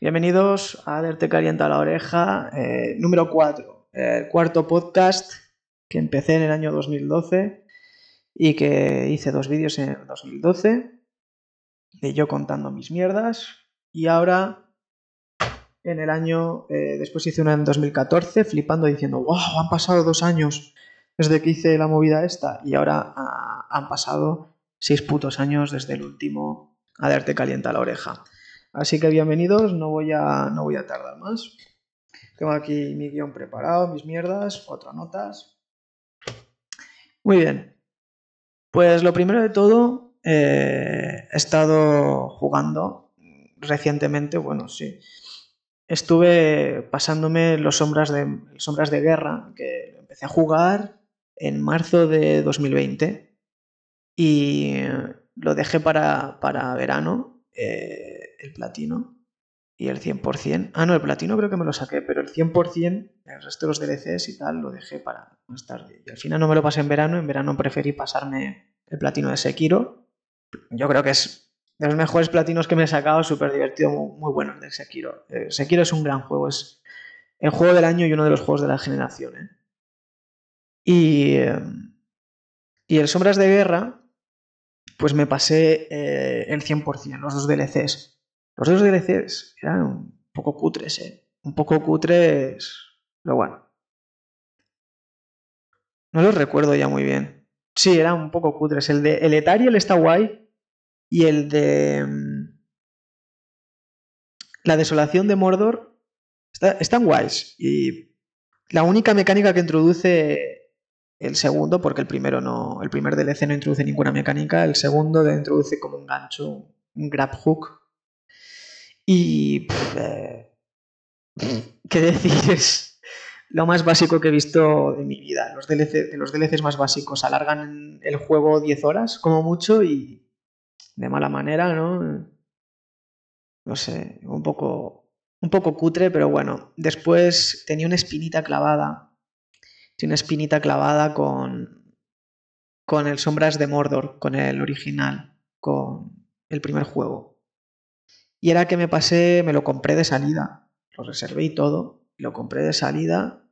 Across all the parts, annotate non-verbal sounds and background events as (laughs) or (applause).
Bienvenidos a Derte Calienta la Oreja, eh, número 4, el cuarto podcast que empecé en el año 2012 y que hice dos vídeos en 2012 de yo contando mis mierdas y ahora en el año, eh, después hice uno en 2014 flipando diciendo, wow, han pasado dos años desde que hice la movida esta y ahora ah, han pasado seis putos años desde el último a Caliente Calienta la Oreja. Así que bienvenidos, no voy a, no voy a tardar más. Tengo aquí mi guión preparado, mis mierdas, otras notas. Muy bien. Pues lo primero de todo, eh, he estado jugando recientemente, bueno, sí. Estuve pasándome los sombras de, sombras de guerra, que empecé a jugar en marzo de 2020 y lo dejé para, verano. Eh, el platino y el 100%. Ah, no, el platino creo que me lo saqué, pero el 100%, el resto de los DLCs y tal, lo dejé para más tarde. Y al final no me lo pasé en verano, en verano preferí pasarme el platino de Sekiro. Yo creo que es de los mejores platinos que me he sacado, súper divertido, muy, bueno el de Sekiro. Eh, Sekiro es un gran juego, es el juego del año y uno de los juegos de la generación. ¿eh? Y, eh, y el Sombras de Guerra, pues me pasé el 100%, los dos DLCs. Los otros DLCs eran un poco cutres, ¿eh? Un poco cutres, pero bueno. No los recuerdo ya muy bien. Sí, eran un poco cutres. El de el Etariel está guay y el de mm, la desolación de Mordor están guays y la única mecánica que introduce el segundo, porque el primero no, el primer DLC no introduce ninguna mecánica, el segundo introduce como un gancho, un grab hook y... Eh, ¿Qué decir? (laughs) Es lo más básico que he visto de mi vida. Los, DLC, los DLCs más básicos alargan el juego 10 horas como mucho y de mala manera, ¿no? No sé, un poco, un poco cutre, pero bueno. Después tenía una espinita clavada. Tenía una espinita clavada con, con el Sombras de Mordor, con el original, con el primer juego. Y era que me pasé, me lo compré de salida, lo reservé y todo, lo compré de salida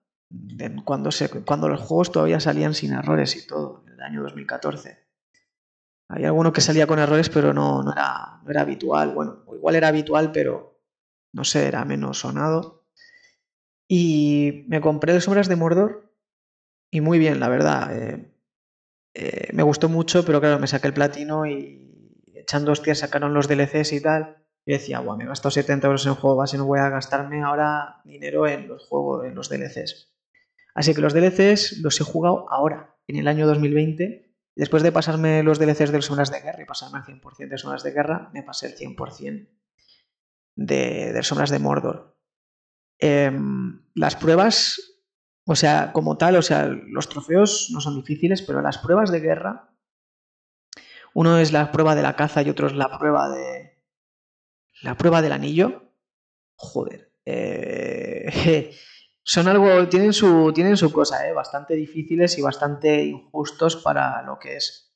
cuando, se, cuando los juegos todavía salían sin errores y todo, en el año 2014. Hay alguno que salía con errores, pero no, no, era, era habitual. Bueno, igual era habitual, pero no sé, era menos sonado. Y me compré las sombras de Mordor y muy bien, la verdad. Eh, eh, me gustó mucho, pero claro, me saqué el platino y echando hostias sacaron los DLCs y tal y decía, bueno, me he gastado 70 euros en juego base, no voy a gastarme ahora dinero en los juegos, en los DLCs. Así que los DLCs los he jugado ahora, en el año 2020. Después de pasarme los DLCs de las zonas de guerra y pasarme al 100% de zonas de guerra, me pasé el 100% de, sombras de Mordor. Em, las pruebas, o sea, como tal, o sea, los trofeos no son difíciles, pero las pruebas de guerra, uno es la prueba de la caza y otro es la prueba de, la prueba del anillo, joder. Eh, (laughs) son algo, tienen su, tienen su cosa, eh, bastante difíciles y bastante injustos para lo que es.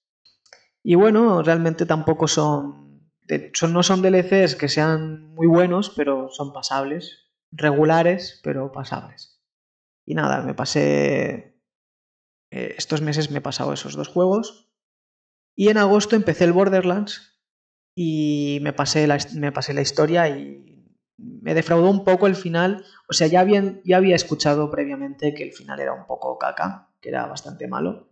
Y bueno, realmente tampoco son, son, no son DLCs que sean muy buenos, pero son pasables, regulares, pero pasables. Y nada, me pasé, eh, estos meses me he pasado esos dos juegos. Y en agosto empecé el Borderlands, y me pasé la, me pasé la historia y me defraudó un poco el final. O sea, ya, ya había escuchado previamente que el final era un poco caca, que era bastante malo.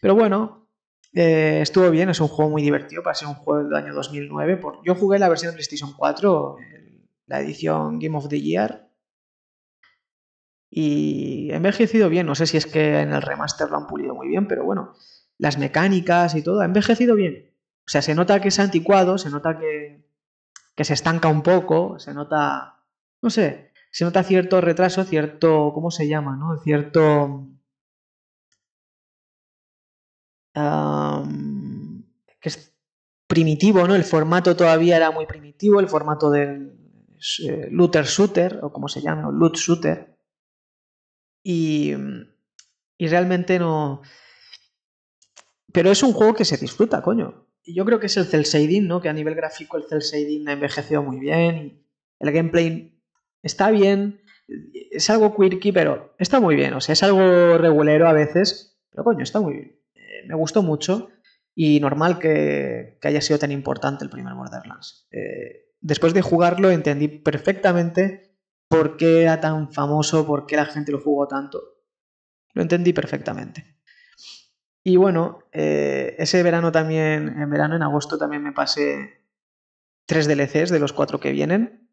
Pero bueno, eh, estuvo bien, es un juego muy divertido para ser un juego del año 2009. Por... Yo jugué la versión de PlayStation 4, la edición Game of the Year. Y envejecido bien, no sé si es que en el remaster lo han pulido muy bien, pero bueno, las mecánicas y todo, ha envejecido bien. O sea, se nota que es anticuado, se nota que, que se estanca un poco, se nota, no sé, se nota cierto retraso, cierto, ¿cómo se llama? ¿no? Cierto... que es primitivo, ¿no? El formato todavía era muy primitivo, el formato del eh, Luther looter shooter, o como se llama, o loot shooter. Y, y realmente no... Pero es un juego que se disfruta, coño yo creo que es el cel ¿no? Que a nivel gráfico el cel shading ha envejecido muy bien. El gameplay está bien. Es algo quirky, pero está muy bien. O sea, es algo regulero a veces. Pero coño, está muy bien. Eh, me gustó mucho. Y normal que, haya sido tan importante el primer Borderlands. Eh, después de jugarlo entendí perfectamente por qué era tan famoso, por qué la gente lo jugó tanto. Lo entendí perfectamente. Y bueno, eh, ese verano también, en verano, en agosto también me pasé tres DLCs de los cuatro que vienen.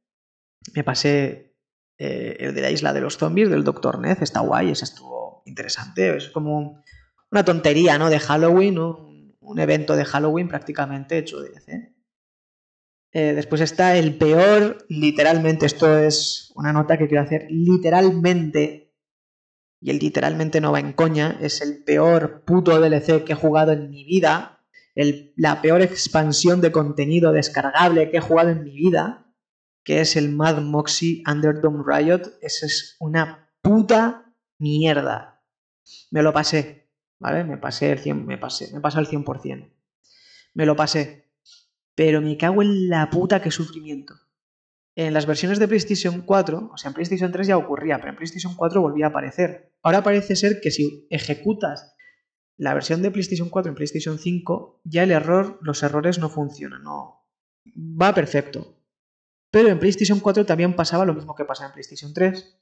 Me pasé eh, el de la isla de los zombies, del Doctor Ned, está guay, ese estuvo interesante. Es como una tontería, ¿no? De Halloween, un evento de Halloween prácticamente hecho DLC. Eh, después está el peor, literalmente, esto es una nota que quiero hacer, literalmente y él literalmente no va en coña, es el peor puto DLC que he jugado en mi vida, el, la peor expansión de contenido descargable que he jugado en mi vida, que es el Mad Moxie Underdome Riot, esa es una puta mierda. Me lo pasé, ¿vale? Me pasé el 100, me pasé, me pasé 100%. Me lo pasé. Pero me cago en la puta que sufrimiento. En las versiones de PlayStation 4, o sea, en PlayStation 3 ya ocurría, pero en PlayStation 4 volvía a aparecer. Ahora parece ser que si ejecutas la versión de PlayStation 4 en PlayStation 5, ya el error, los errores no funcionan, no va perfecto. Pero en PlayStation 4 también pasaba lo mismo que pasaba en PlayStation 3.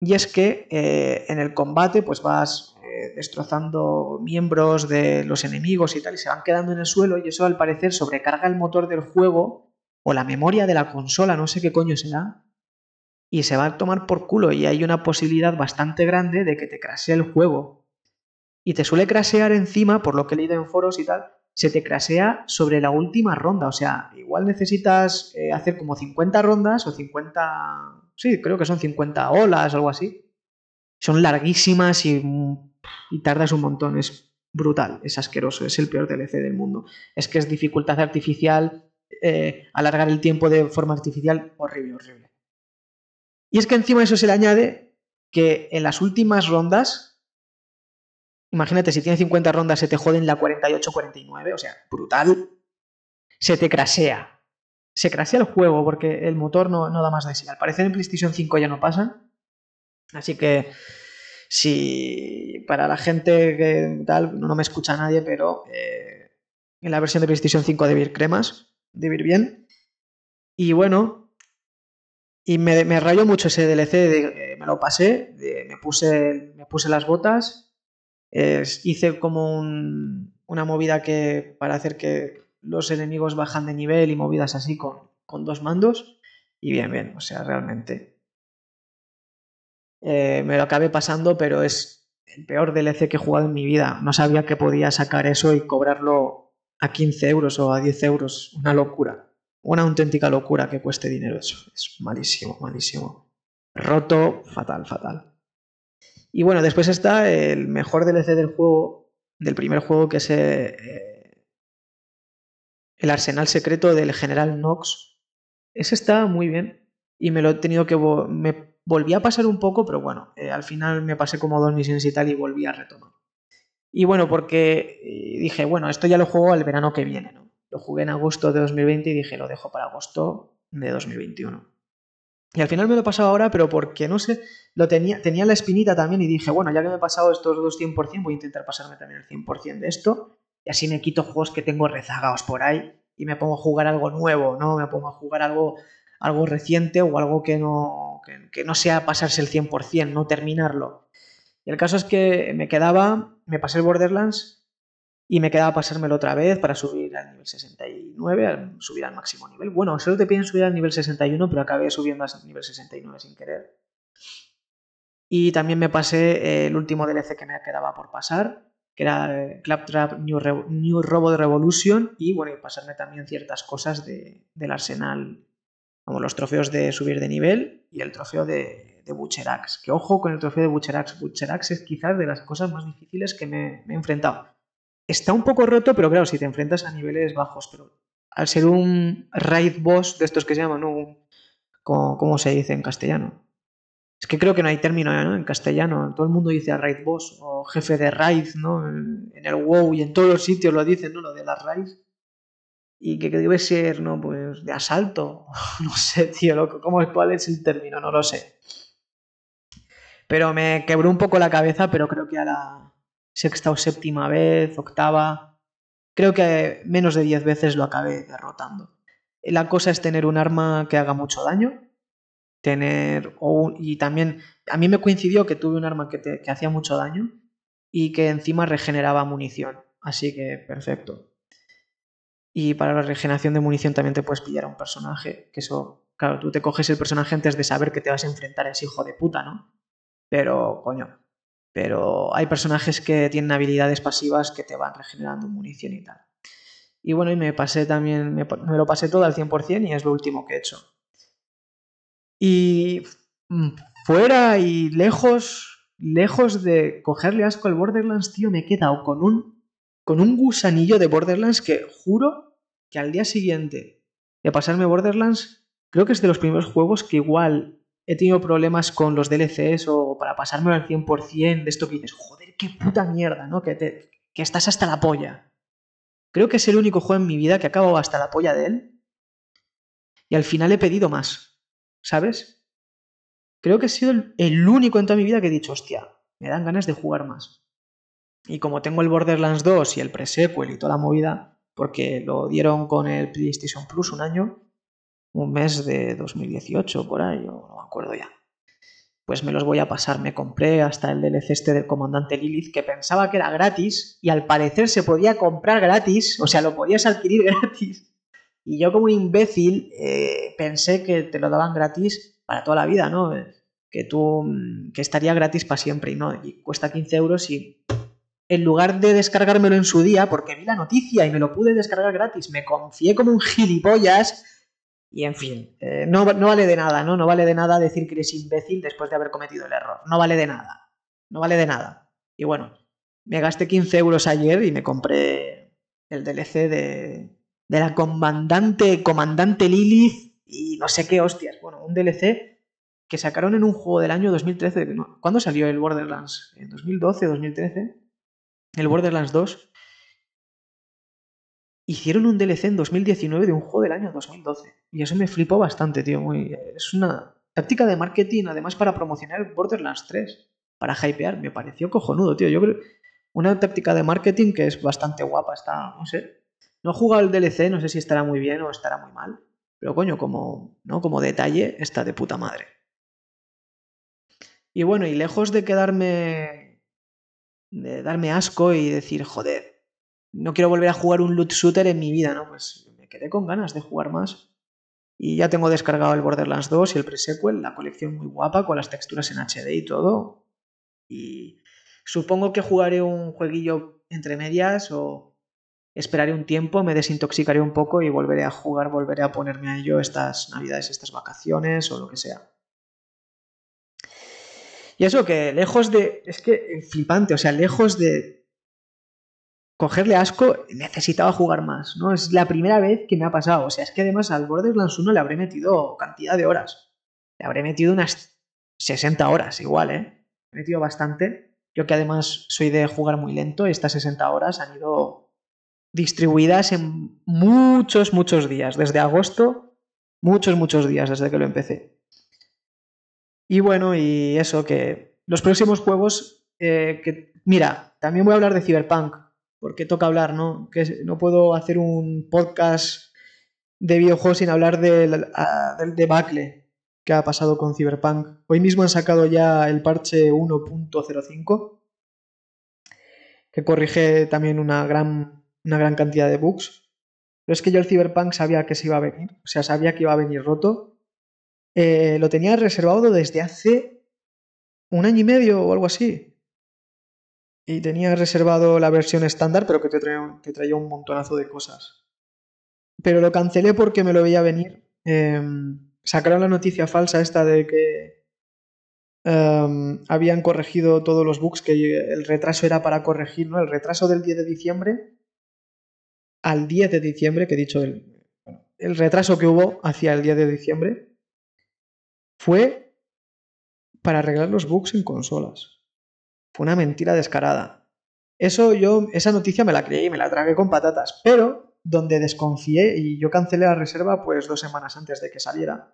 Y es que eh, en el combate pues vas eh, destrozando miembros de los enemigos y tal, y se van quedando en el suelo y eso al parecer sobrecarga el motor del juego o la memoria de la consola, no sé qué coño será, y se va a tomar por culo y hay una posibilidad bastante grande de que te crasee el juego. Y te suele crasear encima, por lo que he leído en foros y tal, se te crasea sobre la última ronda, o sea, igual necesitas eh, hacer como 50 rondas o 50... Sí, creo que son 50 olas, algo así. Son larguísimas y, y tardas un montón, es brutal, es asqueroso, es el peor DLC del mundo. Es que es dificultad artificial, eh, alargar el tiempo de forma artificial horrible, horrible. Y es que encima eso se le añade que en las últimas rondas, imagínate, si tiene 50 rondas se te joden la 48-49, o sea, brutal, se te crasea. Se crasea el juego porque el motor no, no da más de sí. Al parecer en PlayStation 5 ya no pasa Así que si para la gente que tal, no me escucha nadie, pero eh, en la versión de PlayStation 5 de Bir Cremas, vivir bien. Y bueno, y me, me rayó mucho ese DLC, de, me lo pasé, me, puse, me puse las botas, hice como una movida que para hacer que los enemigos bajan de nivel y movidas así con, dos mandos. Y bien, bien, o sea, realmente. Eh, me lo acabé pasando, pero es el peor DLC que he jugado en mi vida. No sabía que podía sacar eso y cobrarlo a 15 euros o a 10 euros. Una locura. Una auténtica locura que cueste dinero eso. Es malísimo, malísimo. Roto, fatal, fatal. Y bueno, después está el mejor DLC del juego, del primer juego, que es eh, el, arsenal secreto del general Nox. Ese está muy bien y me lo he tenido que... Me volví a pasar un poco, pero bueno, eh, al final me pasé como dos misiones y tal y volví a retomar. Y bueno, porque eh, dije, bueno, esto ya lo juego el verano que viene, ¿no? Lo jugué en agosto de 2020 y dije, lo dejo para agosto de 2021. Y al final me lo he pasado ahora, pero porque no sé, lo tenía, tenía la espinita también y dije, bueno, ya que me he pasado estos dos 100%, voy a intentar pasarme también el 100% de esto y así me quito juegos que tengo rezagados por ahí y me pongo a jugar algo nuevo, ¿no? Me pongo a jugar algo, algo reciente o algo que no, que, que no sea pasarse el 100%, no terminarlo. Y el caso es que me quedaba, me pasé el Borderlands y me quedaba pasármelo otra vez para subir al nivel 69, subir al máximo nivel. Bueno, solo te piden subir al nivel 61, pero acabé subiendo al nivel 69 sin querer. Y también me pasé eh, el último DLC que me quedaba por pasar, que era eh, Claptrap New, Robo de Robot Revolution, y bueno, pasarme también ciertas cosas del arsenal, como los trofeos de subir de nivel y el trofeo de, de Bucherax. Que ojo con el trofeo de Butcherax, Butcherax es quizás de las cosas más difíciles que me, he enfrentado. Está un poco roto, pero claro, si te enfrentas a niveles bajos, pero al ser un raid boss de estos que se llaman, ¿no? ¿Cómo, se dice en castellano? Es que creo que no hay término en castellano. Todo el mundo dice raid boss o jefe de raid, ¿no? En, en el WoW y en todos los sitios lo dicen, ¿no? Lo de las raids y que, debe ser, ¿no? Pues de asalto. (laughs) no sé, tío, loco, ¿cómo, ¿cuál es el término? No lo sé. Pero me quebró un poco la cabeza, pero creo que a la sexta o séptima vez, octava, creo que menos de diez veces lo acabé derrotando. La cosa es tener un arma que haga mucho daño, tener y también a mí me coincidió que tuve un arma que hacía mucho daño y que encima regeneraba munición, así que perfecto. Y para la regeneración de munición también te puedes pillar a un personaje, que eso, claro, tú te coges el personaje antes de saber que te vas a enfrentar a ese hijo de puta, ¿no? Pero, coño, pero hay personajes que tienen habilidades pasivas que te van regenerando munición y tal. Y bueno, y me pasé también, me, me lo pasé todo al 100% y es lo último que he hecho. Y fuera y lejos, lejos de cogerle asco al Borderlands, tío, me he quedado con un con un gusanillo de Borderlands que juro que al día siguiente de pasarme Borderlands, creo que es de los primeros juegos que igual he tenido problemas con los DLCs o para pasármelo al 100% de esto que dices, joder, qué puta mierda, ¿no? Que, que estás hasta la polla. Creo que es el único juego en mi vida que acabo hasta la polla de él. Y al final he pedido más, ¿sabes? Creo que he sido el, el único en toda mi vida que he dicho, hostia, me dan ganas de jugar más. Y como tengo el Borderlands 2 y el pre-sequel y toda la movida, porque lo dieron con el PlayStation Plus un año, un mes de 2018 por ahí, no me acuerdo ya. Pues me los voy a pasar, me compré hasta el DLC este del comandante Lilith que pensaba que era gratis y al parecer se podía comprar gratis, o sea, lo podías adquirir (laughs) gratis. Y yo como imbécil eh, pensé que te lo daban gratis para toda la vida, ¿no? Que tú, mm, que estaría gratis para siempre y no, y cuesta 15 euros y en lugar de descargármelo en su día, porque vi la noticia y me lo pude descargar gratis, me confié como un gilipollas. Y en fin, eh, no, no, vale de nada, ¿no? No vale de nada decir que eres imbécil después de haber cometido el error. No vale de nada. No vale de nada. Y bueno, me gasté 15 euros ayer y me compré el DLC de, de la comandante, comandante Lilith y no sé qué hostias. Bueno, un DLC que sacaron en un juego del año 2013. ¿Cuándo salió el Borderlands? ¿En 2012, 2013? el Borderlands 2, hicieron un DLC en 2019 de un juego del año 2012. Y eso me flipó bastante, tío. es una táctica de marketing, además, para promocionar Borderlands 3, para hypear. Me pareció cojonudo, tío. Yo creo. Una táctica de marketing que es bastante guapa, está, no sé. No he jugado el DLC, no sé si estará muy bien o estará muy mal. Pero coño, como, ¿no? como detalle, está de puta madre. Y bueno, y lejos de quedarme de darme asco y decir, joder, no quiero volver a jugar un loot shooter en mi vida, ¿no? Pues me quedé con ganas de jugar más. Y ya tengo descargado el Borderlands 2 y el pre-sequel, la colección muy guapa, con las texturas en HD y todo. Y supongo que jugaré un jueguillo entre medias o esperaré un tiempo, me desintoxicaré un poco y volveré a jugar, volveré a ponerme a ello estas navidades, estas vacaciones o lo que sea. Y eso que lejos de. Es que flipante, o sea, lejos de cogerle asco, necesitaba jugar más, ¿no? Es la primera vez que me ha pasado. O sea, es que además al Borderlands 1 le habré metido cantidad de horas. Le habré metido unas 60 horas, igual, ¿eh? he metido bastante. Yo que además soy de jugar muy lento, estas 60 horas han ido distribuidas en muchos, muchos días. Desde agosto, muchos, muchos días desde que lo empecé. Y bueno, y eso, que los próximos juegos, eh, que mira, también voy a hablar de Cyberpunk, porque toca hablar, ¿no? Que no puedo hacer un podcast de videojuegos sin hablar ah, del, debacle que ha pasado con Cyberpunk. Hoy mismo han sacado ya el parche 1.05, que corrige también una gran, una gran cantidad de bugs. Pero es que yo el Cyberpunk sabía que se iba a venir, o sea, sabía que iba a venir roto eh, lo tenía reservado desde hace un año y medio o algo así. Y tenía reservado la versión estándar, pero que te traía, un montonazo de cosas. Pero lo cancelé porque me lo veía venir. Em, sacaron la noticia falsa esta de que em, habían corregido todos los bugs, que el retraso era para corregir, ¿no? El retraso del 10 de diciembre al 10 de diciembre, que he dicho el, el retraso que hubo hacia el 10 de diciembre, fue para arreglar los bugs en consolas. Fue una mentira descarada. Eso yo, esa noticia me la creí y me la tragué con patatas, pero donde desconfié y yo cancelé la reserva pues dos semanas antes de que saliera.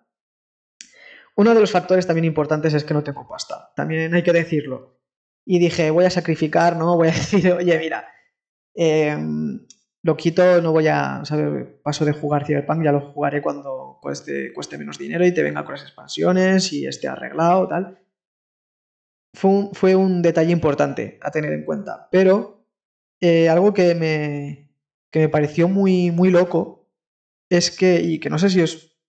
Uno de los factores también importantes es que no tengo pasta, también hay que decirlo. Y dije, voy a sacrificar, ¿no? Voy a (laughs) decir, oye, mira, em, lo quito, no voy a, paso de jugar Cyberpunk, ya lo jugaré cuando cueste, cueste menos dinero y te venga con las expansiones y esté arreglado, tal. Fue un, detalle importante a tener en cuenta, pero eh, algo que me, que me pareció muy, muy loco es que, y que no sé si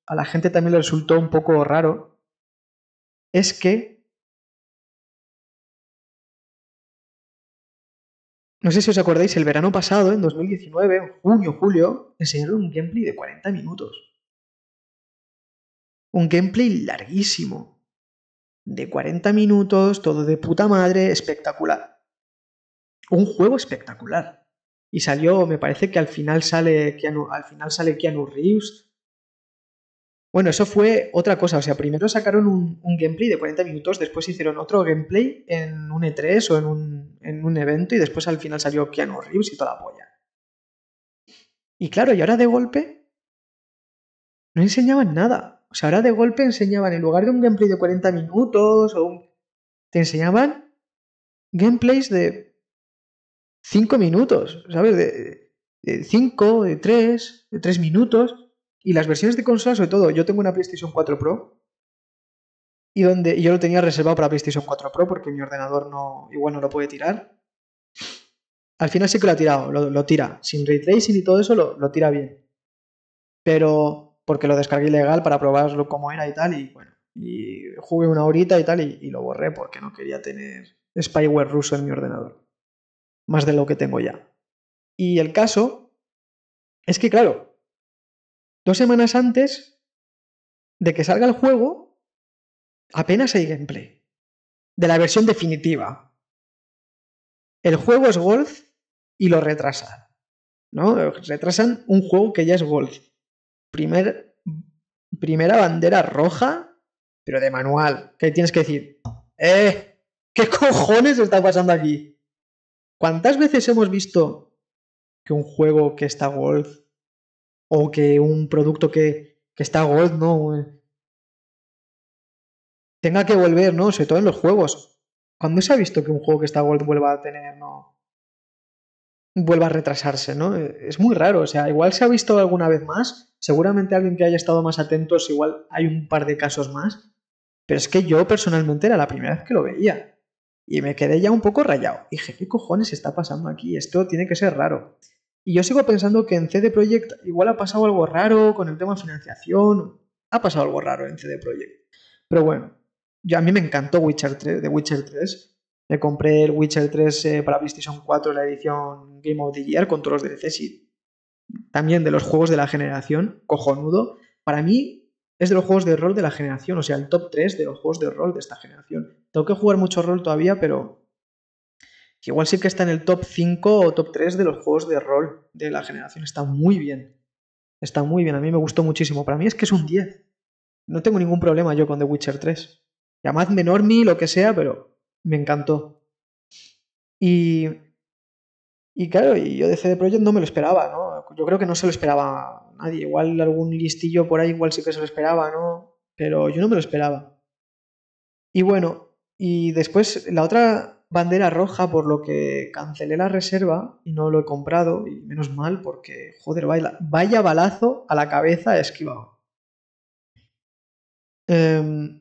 a la gente también le resultó un poco raro, es que No sé si os acordáis, el verano pasado, en 2019, en junio, julio, enseñaron un gameplay de 40 minutos. Un gameplay larguísimo. De 40 minutos, todo de puta madre, espectacular. Un juego espectacular. Y salió, me parece que al final sale Keanu, al final sale Keanu Reeves, bueno, eso fue otra cosa. O sea, primero sacaron un, gameplay de 40 minutos, después hicieron otro gameplay en un E3 o en un, evento y después al final salió Keanu Reeves y toda la polla. Y claro, y ahora de golpe no enseñaban nada. O sea, ahora de golpe enseñaban, en lugar de un gameplay de 40 minutos o Te enseñaban gameplays de 5 minutos, ¿sabes? De 5, de 3, de 3 minutos. Y las versiones de consola, sobre todo, yo tengo una PlayStation 4 Pro y donde yo lo tenía reservado para PlayStation 4 Pro porque mi ordenador no igual no lo puede tirar. Al final sí que lo ha tirado, lo, tira. Sin ray tracing y todo eso lo, tira bien. Pero porque lo descargué legal para probarlo como era y tal, y bueno, y jugué una horita y tal, y, y lo borré porque no quería tener spyware ruso en mi ordenador. Más de lo que tengo ya. Y el caso es que, claro, Dos semanas antes de que salga el juego, apenas hay gameplay de la versión definitiva. El juego es golf y lo retrasan. ¿no? Retrasan un juego que ya es golf. primera bandera roja, pero de manual. Que tienes que decir, ¡eh! ¿Qué cojones está pasando aquí? ¿Cuántas veces hemos visto que un juego que está golf o que un producto que, está gold, ¿no? Tenga que volver, ¿no? Sobre todo en los juegos. ¿Cuándo se ha visto que un juego que está gold vuelva a tener, ¿no? vuelva a retrasarse, ¿no? Eh, es muy raro, o sea, igual se ha visto alguna vez más, seguramente alguien que haya estado más atento pues igual hay un par de casos más, pero es que yo personalmente era la primera vez que lo veía y me quedé ya un poco rayado. Dije, ¿qué cojones está pasando aquí? Esto tiene que ser raro. Y yo sigo pensando que en CD Projekt igual ha pasado algo raro con el tema de financiación. Ha pasado algo raro en CD Projekt. Pero bueno, yo, a mí me encantó Witcher 3, The Witcher 3. Me compré el Witcher 3 eh, para PlayStation 4, la edición Game of the Year, con todos los DLCs y también de los juegos de la generación, cojonudo. Para mí es de los juegos de rol de la generación, o sea, el top 3 de los juegos de rol de esta generación. Tengo que jugar mucho rol todavía, pero igual sí que está en el top 5 o top 3 de los juegos de rol de la generación. Está muy bien. Está muy bien. A mí me gustó muchísimo. Para mí es que es un 10. No tengo ningún problema yo con The Witcher 3. Llamadme normie, lo que sea, pero me encantó. Y. Y claro, yo de CD Projekt no me lo esperaba, ¿no? Yo creo que no se lo esperaba nadie. Igual algún listillo por ahí, igual sí que se lo esperaba, ¿no? Pero yo no me lo esperaba. Y bueno, y después la otra bandera roja, por lo que cancelé la reserva y no lo he comprado, y menos mal, porque, joder, vaya, balazo a la cabeza esquivado. Em,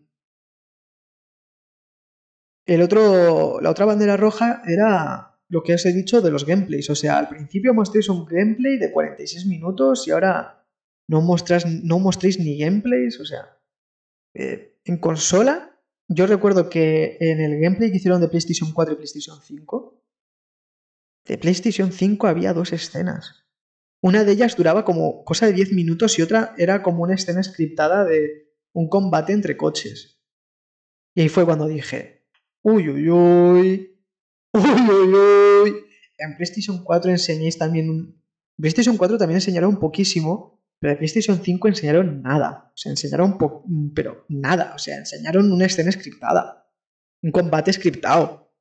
el otro, la otra bandera roja era lo que os he dicho de los gameplays. O sea, al principio mostréis un gameplay de 46 minutos y ahora no, no mostréis ni gameplays. O sea, eh, en consola yo recuerdo que en el gameplay que hicieron de PlayStation 4 y PlayStation 5, de PlayStation 5 había dos escenas. Una de ellas duraba como cosa de 10 minutos y otra era como una escena scriptada de un combate entre coches. Y ahí fue cuando dije, uy, uy, uy, uy, uy, uy. En PlayStation 4 enseñéis también un... PlayStation 4 también un poquísimo pero de PlayStation 5 enseñaron nada. O sea, enseñaron pero nada. O sea, enseñaron una escena scriptada. Un combate scriptado.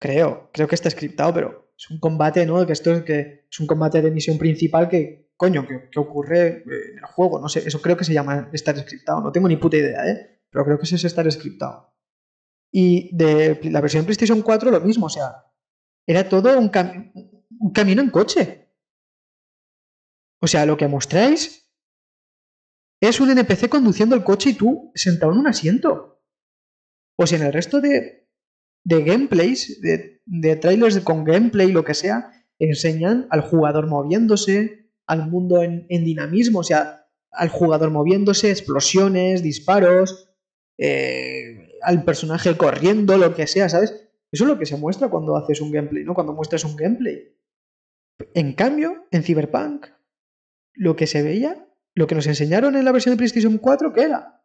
Creo, creo que está scriptado, pero es un combate, ¿no? Que esto es que es un combate de misión principal que, coño, que, ocurre eh, en el juego. No sé, eso creo que se llama estar scriptado. No tengo ni puta idea, ¿eh? Pero creo que eso es estar scriptado. Y de la versión PlayStation 4 lo mismo, o sea, era todo un camino en coche. O sea, lo que mostráis es un NPC conduciendo el coche y tú sentado en un asiento. Pues en el resto de, gameplays, de, trailers con gameplay, lo que sea, enseñan al jugador moviéndose, al mundo en, dinamismo, o sea, al jugador moviéndose, explosiones, disparos, eh, al personaje corriendo, lo que sea, ¿sabes? Eso es lo que se muestra cuando haces un gameplay, ¿no? Cuando muestras un gameplay. En cambio, en Cyberpunk lo que se veía, lo que nos enseñaron en la versión de PlayStation 4, que era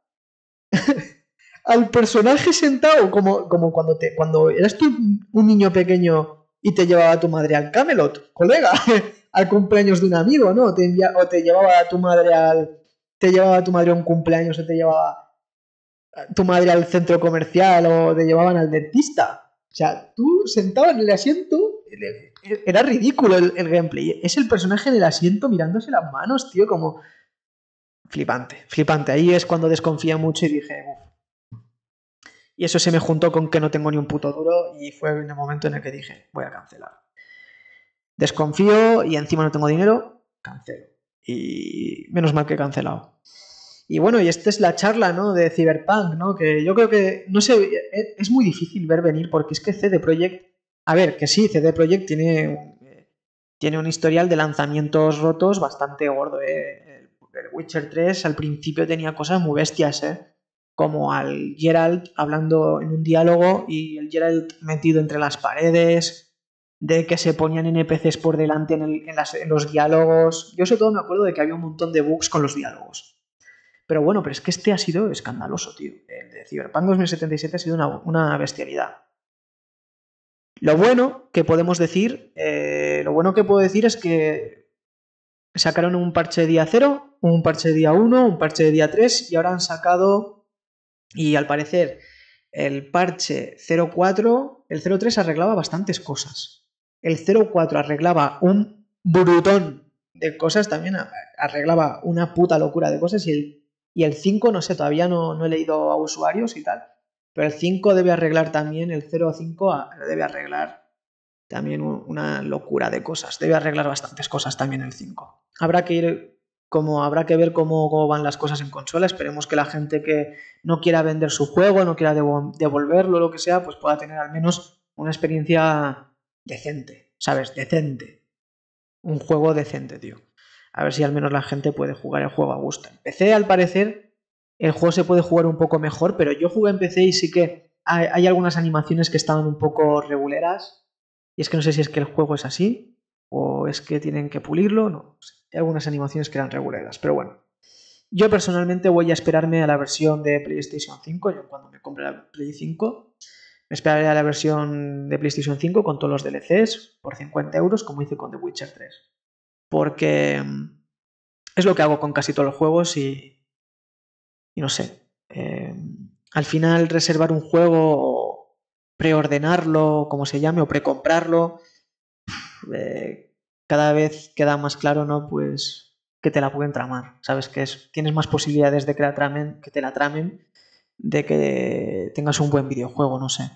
(laughs) al personaje sentado, como, como cuando, te, cuando eras tú un niño pequeño y te llevaba tu madre al Camelot, colega, (laughs) al cumpleaños de un amigo, ¿no? Te o te llevaba a tu madre al. Te llevaba a tu madre a un cumpleaños, o te llevaba tu madre al centro comercial, o te llevaban al dentista. O sea, tú sentado en el asiento, era ridículo el, gameplay. Es el personaje del asiento mirándose las manos, tío, como. Flipante, flipante. Ahí es cuando desconfía mucho y dije. Y eso se me juntó con que no tengo ni un puto duro y fue en el momento en el que dije, voy a cancelar. Desconfío y encima no tengo dinero, cancelo. Y menos mal que he cancelado. Y bueno, y esta es la charla, ¿no? De Cyberpunk, ¿no? Que yo creo que, no sé, es muy difícil ver venir porque es que CD Projekt a ver, que sí, CD Projekt tiene, tiene un historial de lanzamientos rotos bastante gordo. ¿eh? El Witcher 3 al principio tenía cosas muy bestias, ¿eh? como al Geralt hablando en un diálogo y el Geralt metido entre las paredes, de que se ponían NPCs por delante en, los diálogos. Yo sobre todo me acuerdo de que había un montón de bugs con los diálogos. Pero bueno, pero es que este ha sido escandaloso, tío. El de Cyberpunk 2077 ha sido una bestialidad. Lo bueno que podemos decir, eh, lo bueno que puedo decir es que sacaron un parche día 0, un parche día 1, un parche día 3 y ahora han sacado, y al parecer, el parche 04, el 03 arreglaba bastantes cosas. El 04 arreglaba un brutón de cosas, también arreglaba una puta locura de cosas y el, y el 5, no sé, todavía no, no he leído a usuarios y tal pero el 5 debe arreglar también, el 0-5 a ah, debe arreglar también una locura de cosas. Debe arreglar bastantes cosas también el 5. Habrá que ir como habrá que ver cómo, van las cosas en consola. Esperemos que la gente que no quiera vender su juego, no quiera devolverlo, lo que sea, pues pueda tener al menos una experiencia decente, ¿sabes? Decente. Un juego decente, tío. A ver si al menos la gente puede jugar el juego a gusto. empecé PC, al parecer, el juego se puede jugar un poco mejor, pero yo jugué en PC y sí que hay, algunas animaciones que estaban un poco reguleras. Y es que no sé si es que el juego es así o es que tienen que pulirlo, no. Hay algunas animaciones que eran reguleras, pero bueno. Yo personalmente voy a esperarme a la versión de PlayStation 5. Yo cuando me compre la Play 5, me esperaré a la versión de PlayStation 5 con todos los DLCs por 50 euros, como hice con The Witcher 3. Porque mm, es lo que hago con casi todos los juegos y y no sé, eh, al final reservar un juego, preordenarlo, como se llame, o precomprarlo, eh, cada vez queda más claro, ¿no? Pues que te la pueden tramar, ¿sabes? Que es, tienes más posibilidades de que, la tramen, que te la tramen de que tengas un buen videojuego, no sé.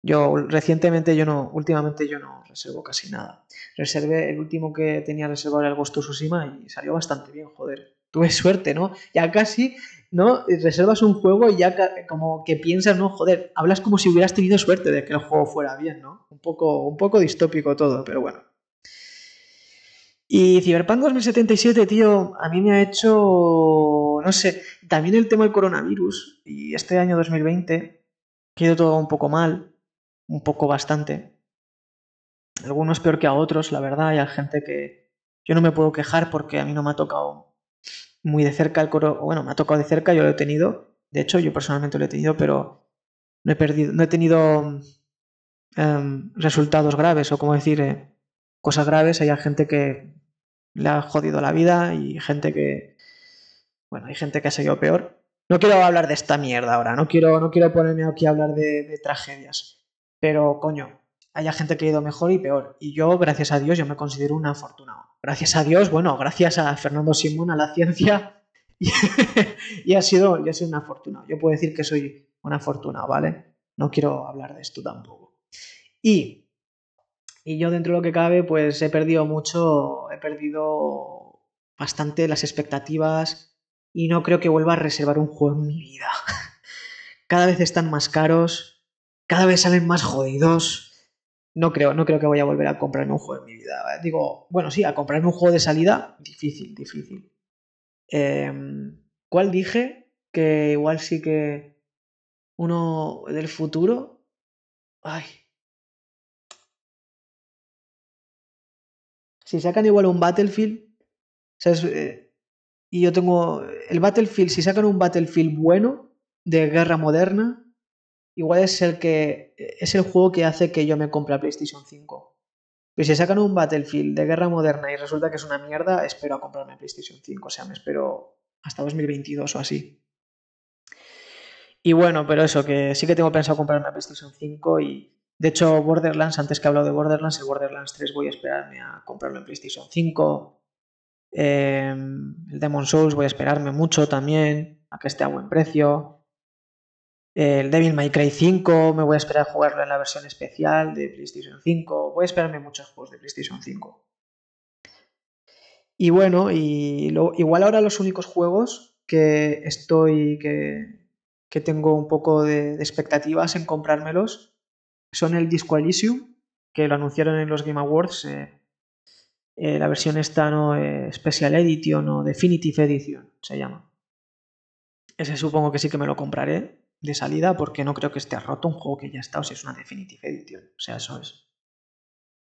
Yo recientemente, yo no, últimamente yo no reservo casi nada. Reservé, el último que tenía reservado era el Ghost Tsushima y salió bastante bien, joder tuve suerte, ¿no? Ya casi, ¿no? Eh, reservas un juego y ya como que piensas, ¿no? Joder, hablas como si hubieras tenido suerte de que el juego fuera bien, ¿no? Un poco, un poco distópico todo, pero bueno. Y Cyberpunk 2077, tío, a mí me ha hecho, no sé, también el tema del coronavirus y este año 2020, quedó ha ido todo un poco mal, un poco bastante. Algunos peor que a otros, la verdad, hay gente que yo no me puedo quejar porque a mí no me ha tocado muy de cerca el coro, bueno, me ha tocado de cerca, yo lo he tenido, de hecho yo personalmente lo he tenido, pero no he, perdido, no he tenido em, resultados graves o como decir, eh, cosas graves, hay gente que le ha jodido la vida y gente que, bueno, hay gente que ha seguido peor. No quiero hablar de esta mierda ahora, no quiero, no quiero ponerme aquí a hablar de, de tragedias, pero coño, haya gente que ha ido mejor y peor. Y yo, gracias a Dios, yo me considero un afortunado. Gracias a Dios, bueno, gracias a Fernando Simón, a la ciencia, (laughs) y, ha sido, yo soy un afortunado. Yo puedo decir que soy una afortunado, ¿vale? No quiero hablar de esto tampoco. Y, y yo dentro de lo que cabe, pues he perdido mucho, he perdido bastante las expectativas y no creo que vuelva a reservar un juego en mi vida. (laughs) Cada vez están más caros, cada vez salen más jodidos no creo, no que voy a volver a comprar un juego en mi vida. Digo, bueno, sí, a comprar un juego de salida, difícil, difícil. Em, ¿Cuál dije? Que igual sí que uno del futuro. Ay. Si sacan igual un Battlefield, eh, y yo tengo el Battlefield, si sacan un Battlefield bueno de guerra moderna, igual es el que es el juego que hace que yo me compre PlayStation 5. Pero si sacan un Battlefield de guerra moderna y resulta que es una mierda, espero a comprarme PlayStation 5, o sea, me espero hasta 2022 o así. Y bueno, pero eso, que sí que tengo pensado comprarme la PlayStation 5 y de hecho Borderlands, antes que he de Borderlands, el Borderlands 3 voy a esperarme a comprarlo en PlayStation 5. Em, el Demon Souls voy a esperarme mucho también, a que esté a buen precio el Devil May Cry 5, me voy a esperar a jugarlo en la versión especial de PlayStation 5, voy a esperarme muchos juegos de PlayStation 5. Y bueno, y igual ahora los únicos juegos que estoy, que, tengo un poco de, expectativas en comprármelos son el Disco Elysium, que lo anunciaron en los Game Awards, eh, eh, la versión está ¿no? Eh, Special Edition o Definitive Edition se llama. Ese supongo que sí que me lo compraré, de salida porque no creo que esté roto un juego que ya está o si sea, es una Definitive Edition. O sea, eso es.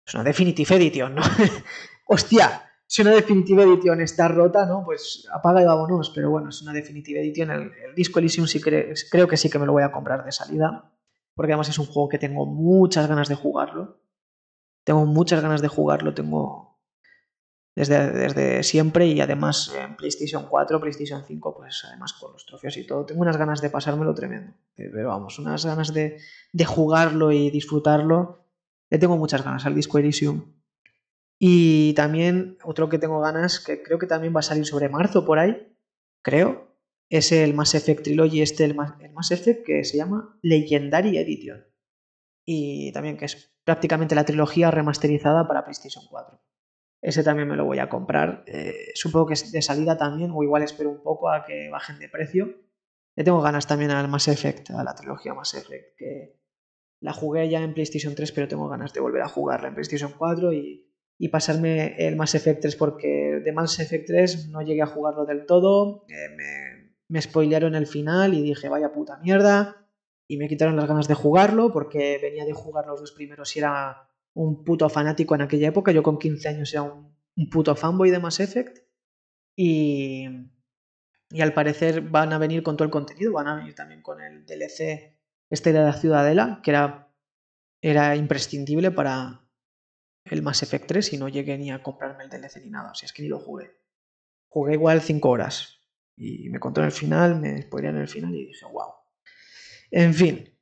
Es una Definitive Edition, ¿no? (laughs) Hostia, si una Definitive Edition está rota, ¿no? Pues apaga y vámonos. Pero bueno, es una Definitive Edition. El, disco Elysium sí creo que sí que me lo voy a comprar de salida. Porque además es un juego que tengo muchas ganas de jugarlo. Tengo muchas ganas de jugarlo. Tengo desde, siempre y además en PlayStation 4, PlayStation 5, pues además con los trofeos y todo, tengo unas ganas de pasármelo tremendo. Eh, pero vamos, unas ganas de, jugarlo y disfrutarlo. Le tengo muchas ganas al disco Elysium. Y también otro que tengo ganas, que creo que también va a salir sobre marzo por ahí, creo, es el Mass Effect Trilogy, este el Mass, el Mass Effect que se llama Legendary Edition. Y también que es prácticamente la trilogía remasterizada para PlayStation 4. Ese también me lo voy a comprar. Eh, supongo que es de salida también, o igual espero un poco a que bajen de precio. Le tengo ganas también al Mass Effect, a la trilogía Mass Effect, que la jugué ya en PlayStation 3, pero tengo ganas de volver a jugarla en PlayStation 4 y, pasarme el Mass Effect 3, porque de Mass Effect 3 no llegué a jugarlo del todo. Eh, me, me spoilearon el final y dije, vaya puta mierda. Y me quitaron las ganas de jugarlo, porque venía de jugar los dos primeros y era un puto fanático en aquella época. Yo con 15 años era un, puto fanboy de Mass Effect. Y, y, al parecer van a venir con todo el contenido, van a venir también con el DLC Esta de la Ciudadela, que era, era imprescindible para el Mass Effect 3 y no llegué ni a comprarme el DLC ni nada, así es que ni lo jugué. Jugué igual 5 horas y me contó en el final, me spoileé en el final y dije, wow. En fin.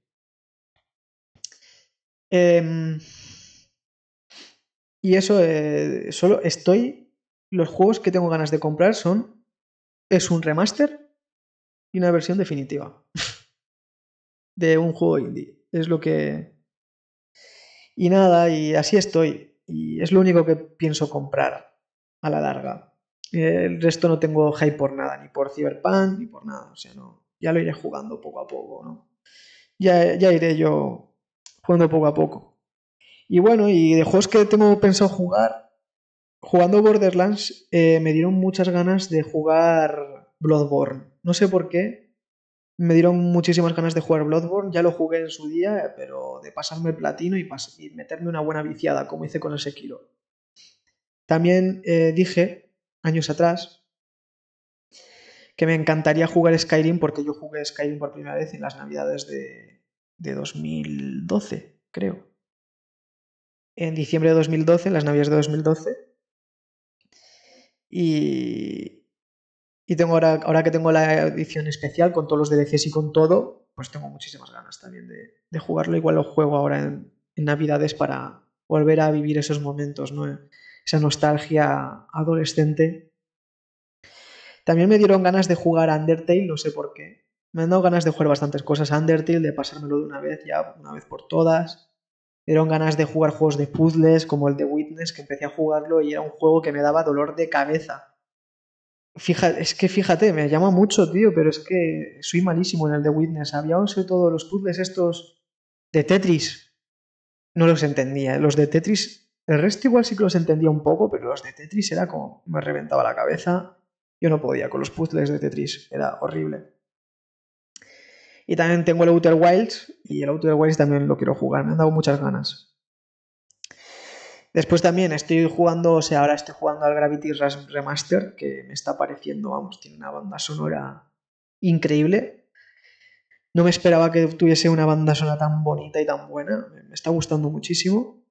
Em, y eso, eh, solo estoy. Los juegos que tengo ganas de comprar son. Es un remaster y una versión definitiva (laughs) de un juego indie. Es lo que. Y nada, y así estoy. Y es lo único que pienso comprar a la larga. El resto no tengo hype por nada, ni por Cyberpunk, ni por nada. O sea, no. Ya lo iré jugando poco a poco, ¿no? Ya, ya iré yo jugando poco a poco. Y bueno, y de juegos que tengo pensado jugar, jugando Borderlands eh, me dieron muchas ganas de jugar Bloodborne. No sé por qué, me dieron muchísimas ganas de jugar Bloodborne, ya lo jugué en su día, pero de pasarme el platino y, meterme una buena viciada, como hice con ese kilo. También eh, dije, años atrás, que me encantaría jugar Skyrim porque yo jugué Skyrim por primera vez en las navidades de, de 2012, creo en diciembre de 2012, las navidades de 2012. Y, y tengo ahora, ahora que tengo la edición especial con todos los DLCs y con todo, pues tengo muchísimas ganas también de, de jugarlo. Igual lo juego ahora en, Navidades para volver a vivir esos momentos, ¿no? esa nostalgia adolescente. También me dieron ganas de jugar a Undertale, no sé por qué. Me han dado ganas de jugar bastantes cosas Undertale, de pasármelo de una vez, ya una vez por todas. Eran ganas de jugar juegos de puzzles como el de Witness, que empecé a jugarlo y era un juego que me daba dolor de cabeza. Fíjate, es que fíjate, me llama mucho, tío, pero es que soy malísimo en el de Witness. Había sé todos los puzzles estos de Tetris. No los entendía. ¿eh? Los de Tetris, el resto igual sí que los entendía un poco, pero los de Tetris era como me reventaba la cabeza. Yo no podía con los puzzles de Tetris, era horrible. Y también tengo el Outer Wilds y el Outer Wilds también lo quiero jugar, me han dado muchas ganas. Después también estoy jugando, o sea, ahora estoy jugando al Gravity Rush Remaster, que me está pareciendo, vamos, tiene una banda sonora increíble. No me esperaba que tuviese una banda sonora tan bonita y tan buena, me está gustando muchísimo.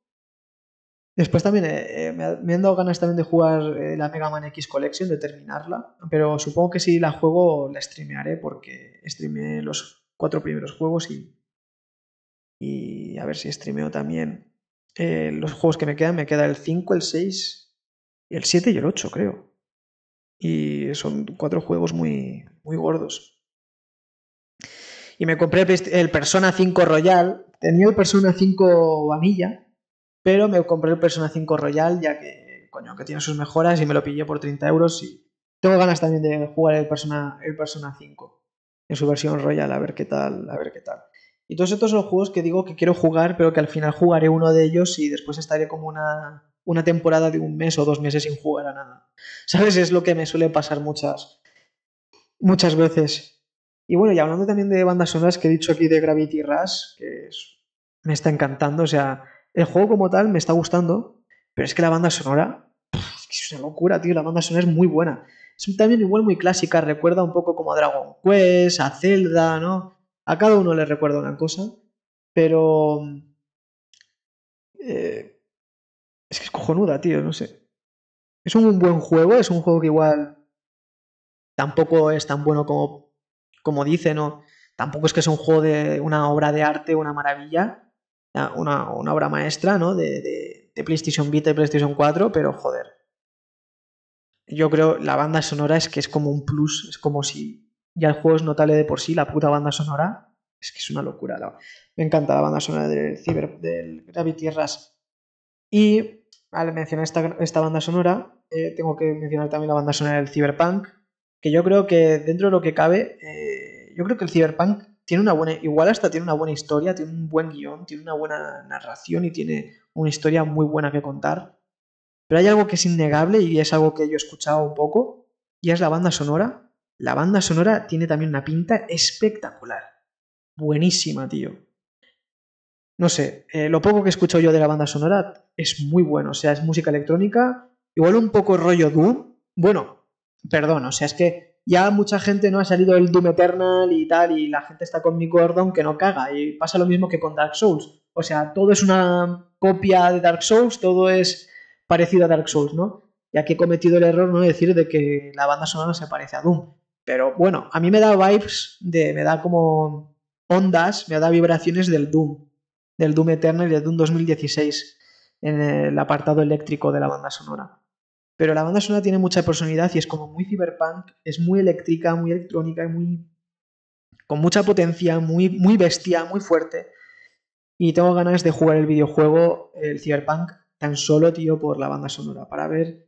Después también eh, eh, me, han dado ganas también de jugar eh, la Mega Man X Collection, de terminarla, pero supongo que si la juego la streamearé porque streameé los cuatro primeros juegos y, y a ver si streameo también eh, los juegos que me quedan. Me queda el 5, el 6, el 7 y el 8, creo. Y son cuatro juegos muy, muy gordos. Y me compré el Persona 5 Royal. Tenía el Persona 5 Vanilla, pero me compré el Persona 5 Royal ya que, coño, que tiene sus mejoras y me lo pillé por 30 euros y tengo ganas también de jugar el el Persona 5 su versión Royal, a ver qué tal, a ver qué tal. Y todos estos son juegos que digo que quiero jugar, pero que al final jugaré uno de ellos y después estaré como una, una temporada de un mes o dos meses sin jugar a nada. (laughs) ¿Sabes? Es lo que me suele pasar muchas, muchas veces. Y bueno, y hablando también de bandas sonoras que he dicho aquí de Gravity Rush, que me está encantando, o sea, el juego como tal me está gustando, pero es que la banda sonora es una locura, tío, la banda sonora es muy buena es también igual muy clásica, recuerda un poco como a Dragon Quest, a Zelda, ¿no? A cada uno le recuerda una cosa, pero... Mm, eh, es que es cojonuda, tío, no sé. Es un buen juego, es un juego que igual tampoco es tan bueno como, como dice, ¿no? Tampoco es que sea un juego de una obra de arte, una maravilla, una, obra maestra, ¿no? De, de PlayStation Vita y PlayStation 4, pero joder, yo creo la banda sonora es que es como un plus, es como si ya el juego es notable de por sí, la puta banda sonora es que es una locura. La... me encanta la banda sonora del, Cyber, del Gravity Rush. Y al mencionar esta, esta banda sonora, eh, tengo que mencionar también la banda sonora del Cyberpunk, que yo creo que dentro de lo que cabe, eh, yo creo que el Cyberpunk tiene una buena, igual hasta tiene una buena historia, tiene un buen guión, tiene una buena narración y tiene una historia muy buena que contar. Pero hay algo que es innegable y es algo que yo he escuchado un poco, y es la banda sonora. La banda sonora tiene también una pinta espectacular. Buenísima, tío. No sé, eh, lo poco que he escuchado yo de la banda sonora es muy bueno. O sea, es música electrónica, igual un poco rollo Doom. Bueno, perdón, o sea, es que ya mucha gente no ha salido el Doom Eternal y tal, y la gente está con mi cordón que no caga. Y pasa lo mismo que con Dark Souls. O sea, todo es una copia de Dark Souls, todo es parecido a Dark Souls, ¿no? Y aquí he cometido el error, ¿no? De decir de que la banda sonora se parece a Doom. Pero bueno, a mí me da vibes de. me da como ondas, me da vibraciones del Doom. Del Doom Eternal y del Doom 2016. En el apartado eléctrico de la banda sonora. Pero la banda sonora tiene mucha personalidad y es como muy cyberpunk, es muy eléctrica, muy electrónica y muy. con mucha potencia, muy, muy bestia, muy fuerte. Y tengo ganas de jugar el videojuego, el cyberpunk, tan solo, tío, por la banda sonora, para ver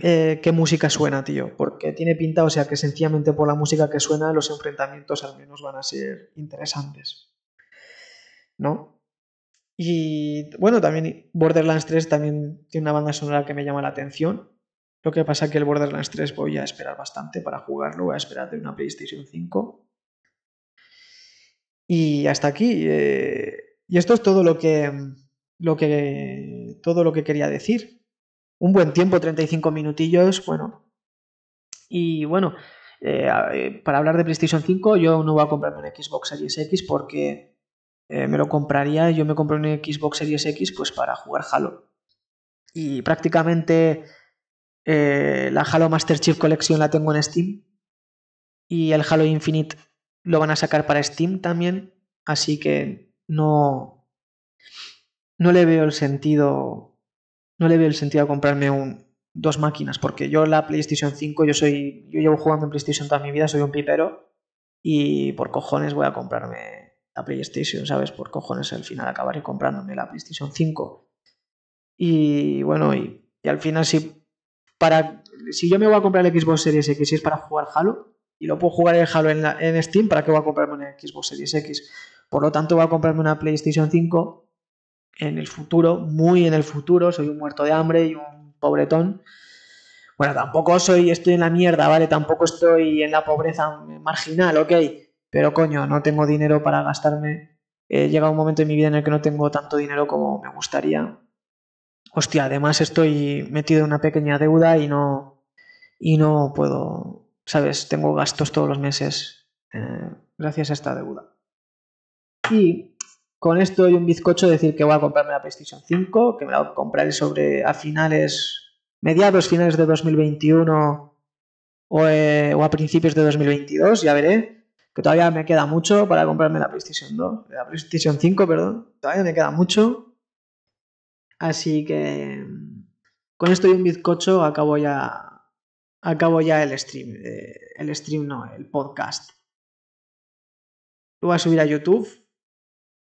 eh, qué música suena, tío, porque tiene pinta, o sea, que sencillamente por la música que suena, los enfrentamientos al menos van a ser interesantes. ¿No? Y bueno, también Borderlands 3 también tiene una banda sonora que me llama la atención. Lo que pasa que el Borderlands 3 voy a esperar bastante para jugarlo, voy a esperar de una PlayStation 5. Y hasta aquí. Eh, y esto es todo lo que lo que, todo lo que quería decir. Un buen tiempo, 35 minutillos, bueno. Y bueno, eh, eh, para hablar de PlayStation 5, yo no voy a comprarme una Xbox Series X porque eh, me lo compraría, yo me compré un Xbox Series X pues para jugar Halo. Y prácticamente la Halo Master Chief Collection la tengo en Steam y el Halo Infinite lo van a sacar para Steam también, así que no no le veo el sentido. No le veo el sentido a comprarme un, dos máquinas, porque yo la PlayStation 5, yo soy. Yo llevo jugando en PlayStation toda mi vida, soy un pipero. Y por cojones voy a comprarme la PlayStation, ¿sabes? Por cojones al final acabaré comprándome la PlayStation 5. Y bueno, y, al final si para. Si yo me voy a comprar el Xbox Series X si es para jugar Halo, y lo puedo jugar el Halo en, en Steam, ¿para qué voy a comprarme una Xbox Series X? Por lo tanto, voy a comprarme una PlayStation 5 en el futuro, muy en el futuro, soy un muerto de hambre y un pobretón. Bueno, tampoco soy, estoy en la mierda, ¿vale? Tampoco estoy en la pobreza marginal, ok. Pero coño, no tengo dinero para gastarme. Eh, llega un momento en mi vida en el que no tengo tanto dinero como me gustaría. Hostia, además estoy metido en una pequeña deuda y no, y no puedo, ¿sabes? Tengo gastos todos los meses eh, gracias a esta deuda. Y con esto y un bizcocho decir que voy a comprarme la PlayStation 5, que me la compraré sobre a finales, mediados, finales de 2021 eh, o, a principios de 2022, ya veré, que todavía me queda mucho para comprarme la PlayStation 2, la PlayStation 5, perdón, todavía me queda mucho. Así que con esto y un bizcocho acabo ya acabo ya el stream, eh, el stream no, el podcast. Lo voy a subir a YouTube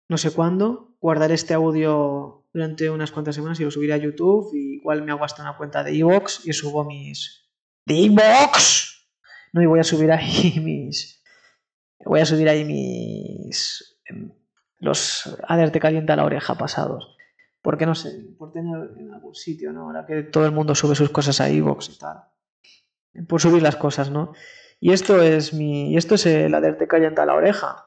no sé cuándo, guardaré este audio durante unas cuantas semanas y lo subiré a YouTube. Y igual me hago hasta una cuenta de Evox y subo mis. ¡De Evox! No, y voy a subir ahí (laughs) mis. Voy a subir ahí mis. Em, los Aderte te calienta la oreja pasados. Porque no sé, por tener en algún sitio, ¿no? Ahora que todo el mundo sube sus cosas a Evox y tal. Por subir las cosas, ¿no? Y esto es mi. Y esto es el Aderte te calienta la oreja.